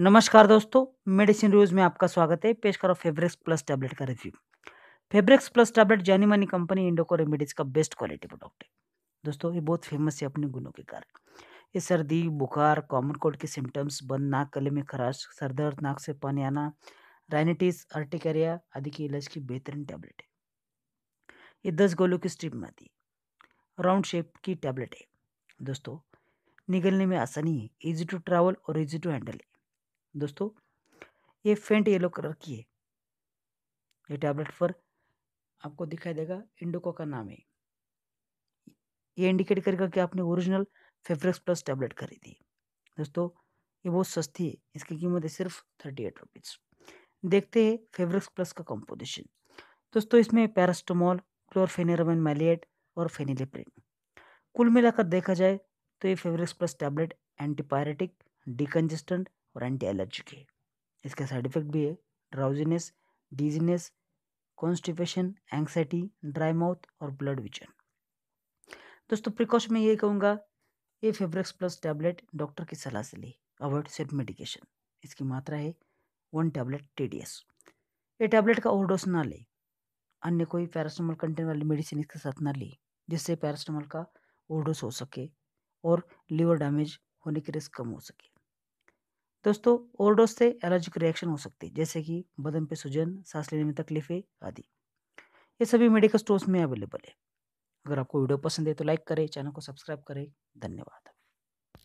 नमस्कार दोस्तों मेडिसिन रूज में आपका स्वागत है पेश करो फेब्रिक्स प्लस टैबलेट का रिव्यू फेब्रिक्स प्लस टैबलेट जानी मानी कंपनी इंडोको रेमेडीज का बेस्ट क्वालिटी प्रोडक्ट है दोस्तों ये बहुत फेमस है अपने गुणों के कारण ये सर्दी बुखार कॉमन कोल्ड के सिम्टम्स बंद नाक गले में खराश सर दर्द नाक से पानी आना राइनेटिस अर्टिकरिया आदि के इलाज की बेहतरीन टैबलेट है ये दस गोलों की स्ट्रिप में आती है राउंड शेप की टैबलेट है दोस्तों निगलने में आसानी है इजी टू ट्रैवल और इजी टू हैंडल है दोस्तों ये फेंट येलो कलर की है ये टैबलेट पर आपको दिखाई देगा इंडोको का नाम है ये इंडिकेट करेगा कि आपने ओरिजिनल फेब्रिक्स प्लस टैबलेट खरीदी दोस्तों ये बहुत सस्ती है इसकी कीमत है सिर्फ थर्टी एट रुपीज़ देखते हैं फेब्रिक्स प्लस का कंपोजिशन दोस्तों इसमें पैरास्टोमॉल क्लोरफेनेरमन मैलेट और फेनिलिप्रिन कुल मिलाकर देखा जाए तो ये Febrex plus tablet antipyretic decongestant और एंटी एलर्जिक है इसका साइड इफेक्ट भी है drowsiness dizziness constipation anxiety dry mouth और ब्लड विजन दोस्तों प्रिकॉशन में ये कहूँगा ये फेब्रिक्स प्लस टैबलेट डॉक्टर की सलाह से ले अवॉइड सेट मेडिकेशन इसकी मात्रा है one tablet T D S ये टैबलेट का ओवरडोज ना ले अन्य कोई पैरास्टामोल कंटेंट वाली मेडिसिन इसके साथ ना ले जिससे पैरास्टामोल का ओवरडोज हो सके और लीवर डैमेज होने की रिस्क कम हो सके दोस्तों ओवरडोज से एलर्जिक रिएक्शन हो सकती है जैसे कि बदन पे सूजन सांस लेने में तकलीफें आदि ये सभी मेडिकल स्टोर्स में अवेलेबल है अगर आपको वीडियो पसंद है तो लाइक करें चैनल को सब्सक्राइब करें धन्यवाद